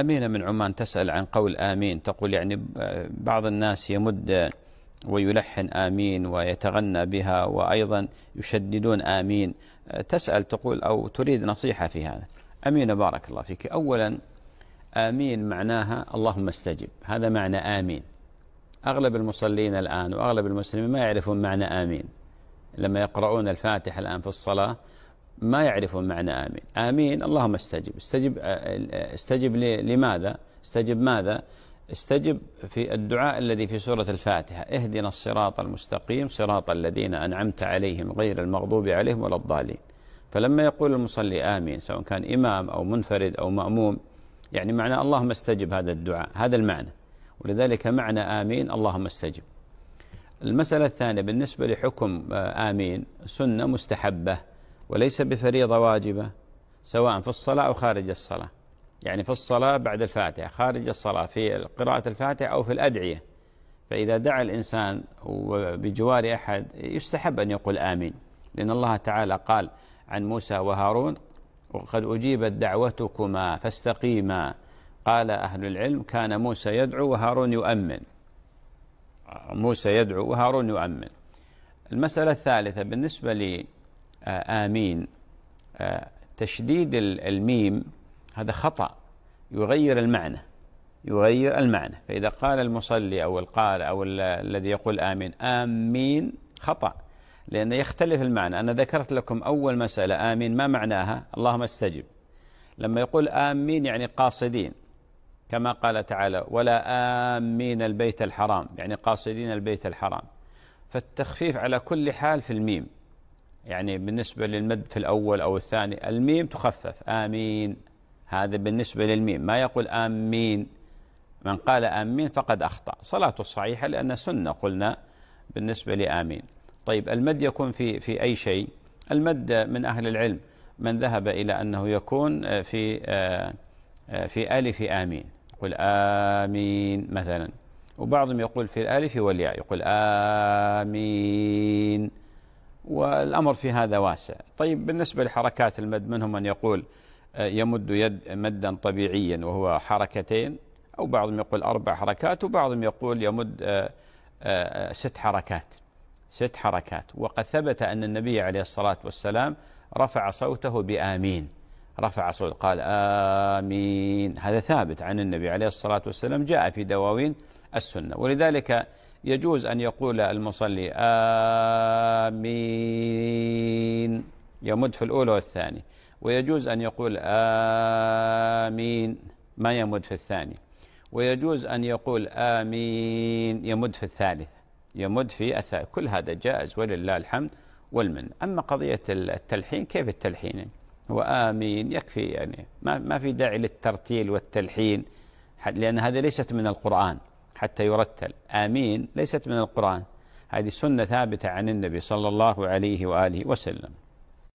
أمينة من عمان تسأل عن قول آمين تقول يعني بعض الناس يمد ويلحن آمين ويتغنى بها وأيضا يشددون آمين تسأل تقول أو تريد نصيحة في هذا أمينة بارك الله فيك أولا آمين معناها اللهم استجب هذا معنى آمين أغلب المصلين الآن وأغلب المسلمين ما يعرفون معنى آمين لما يقرؤون الفاتحة الآن في الصلاة ما يعرفون معنى آمين آمين اللهم استجب استجب, آه، آه، استجب لماذا استجب ماذا استجب في الدعاء الذي في سورة الفاتحة اهدنا الصراط المستقيم صراط الذين أنعمت عليهم غير المغضوب عليهم ولا الضالين فلما يقول المصلي آمين سواء كان إمام أو منفرد أو مأموم يعني معنى اللهم استجب هذا الدعاء هذا المعنى ولذلك معنى آمين اللهم استجب المسألة الثانية بالنسبة لحكم آه، آمين سنة مستحبة وليس بفريضة واجبة سواء في الصلاة أو خارج الصلاة يعني في الصلاة بعد الفاتحة خارج الصلاة في قراءة الفاتحة أو في الأدعية فإذا دعا الإنسان وبجوار أحد يستحب أن يقول آمين لأن الله تعالى قال عن موسى وهارون وقد أجيبت دعوتكما فاستقيما قال أهل العلم كان موسى يدعو وهارون يؤمن موسى يدعو وهارون يؤمن المسألة الثالثة بالنسبة آه، آمين آه، تشديد الميم هذا خطأ يغير المعنى يغير المعنى فإذا قال المصلي أو القال أو الذي يقول آمين آمين خطأ لأنه يختلف المعنى أنا ذكرت لكم أول مسألة آمين ما معناها اللهم استجب لما يقول آمين يعني قاصدين كما قال تعالى ولا آمين البيت الحرام يعني قاصدين البيت الحرام فالتخفيف على كل حال في الميم يعني بالنسبة للمد في الأول أو الثاني الميم تخفف آمين هذا بالنسبة للميم ما يقول آمين من قال آمين فقد أخطأ صلاته صحيحة لأن سنة قلنا بالنسبة لآمين طيب المد يكون في في أي شيء المد من أهل العلم من ذهب إلى أنه يكون في آه، آه، في ألف آمين يقول آمين مثلا وبعضهم يقول في الألف والياء يقول آمين والأمر في هذا واسع طيب بالنسبة لحركات المد منهم من يقول آه، يمد يد مدا طبيعيا وهو حركتين أو بعضهم يقول أربع حركات وبعضهم يقول يمد آه، آه، ست حركات ست حركات وقد ثبت أن النبي عليه الصلاة والسلام رفع صوته بآمين رفع صوته قال آمين هذا ثابت عن النبي عليه الصلاة والسلام جاء في دواوين السنة ولذلك يجوز أن يقول المصلي آمين يمد في الأولى والثاني ويجوز أن يقول آمين ما يمد في الثاني ويجوز أن يقول آمين يمد في الثالث يمد في الثالث كل هذا جائز ولله الحمد والمن أما قضية التلحين كيف التلحين هو آمين يكفي يعني ما, في داعي للترتيل والتلحين لأن هذا ليست من القرآن حتى يرتل آمين ليست من القرآن هذه سنة ثابتة عن النبي صلى الله عليه وآله وسلم